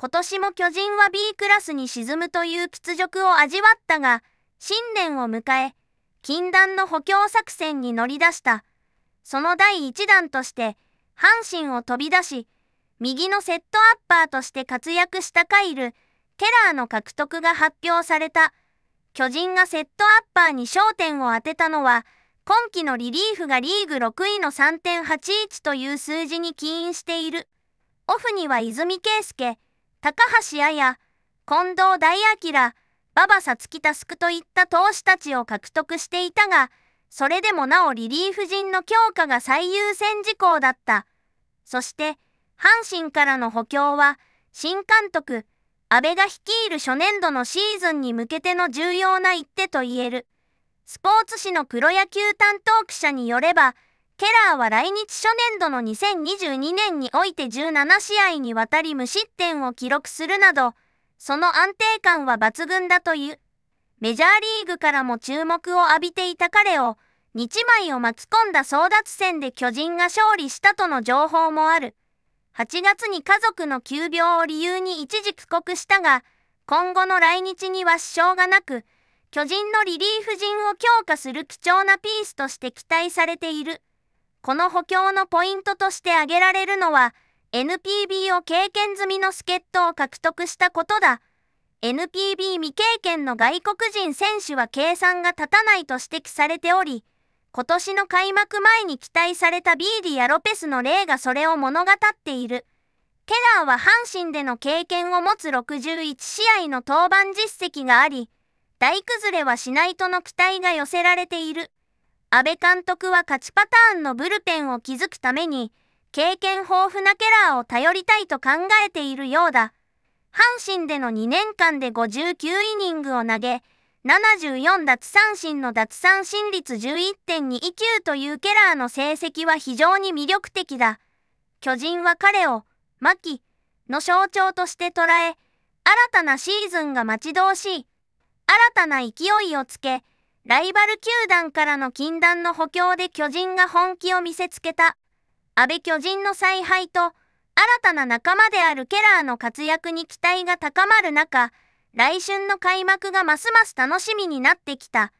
今年も巨人は B クラスに沈むという屈辱を味わったが、新年を迎え、禁断の補強作戦に乗り出した。その第1弾として、阪神を飛び出し、右のセットアッパーとして活躍したカイル、ケラーの獲得が発表された。巨人がセットアッパーに焦点を当てたのは、今季のリリーフがリーグ6位の3.81という数字に起因している。オフには泉圭介、高橋彩、近藤大明、馬場さつきタスクといった投手たちを獲得していたが、それでもなおリリーフ陣の強化が最優先事項だった。そして、阪神からの補強は、新監督、安倍が率いる初年度のシーズンに向けての重要な一手と言える。スポーツ紙のプロ野球担当記者によれば、ケラーは来日初年度の2022年において17試合にわたり無失点を記録するなど、その安定感は抜群だという。メジャーリーグからも注目を浴びていた彼を、日枚を巻き込んだ争奪戦で巨人が勝利したとの情報もある。8月に家族の急病を理由に一時帰国したが、今後の来日には支障がなく、巨人のリリーフ陣を強化する貴重なピースとして期待されている。この補強のポイントとして挙げられるのは、NPB を経験済みの助っ人を獲得したことだ。NPB 未経験の外国人選手は計算が立たないと指摘されており、今年の開幕前に期待されたビーディやロペスの例がそれを物語っている。ケラーは阪神での経験を持つ61試合の登板実績があり、大崩れはしないとの期待が寄せられている。阿部監督は勝ちパターンのブルペンを築くために、経験豊富なケラーを頼りたいと考えているようだ。阪神での2年間で59イニングを投げ、74奪三振の奪三振率11.29というケラーの成績は非常に魅力的だ。巨人は彼を、牧の象徴として捉え、新たなシーズンが待ち遠しい。新たな勢いをつけ、ライバル球団からの禁断の補強で巨人が本気を見せつけた。安倍巨人の采配と、新たな仲間であるケラーの活躍に期待が高まる中、来春の開幕がますます楽しみになってきた。